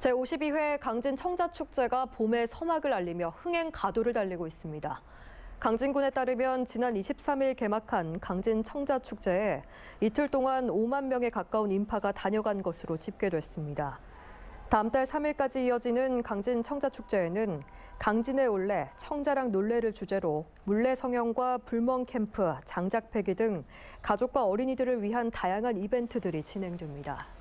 제52회 강진 청자축제가 봄의 서막을 알리며 흥행 가도를 달리고 있습니다. 강진군에 따르면 지난 23일 개막한 강진 청자축제에 이틀 동안 5만 명에 가까운 인파가 다녀간 것으로 집계됐습니다. 다음 달 3일까지 이어지는 강진 청자축제에는 강진에 올래 청자랑 놀래를 주제로 물레 성형과 불멍 캠프, 장작 패기 등 가족과 어린이들을 위한 다양한 이벤트들이 진행됩니다.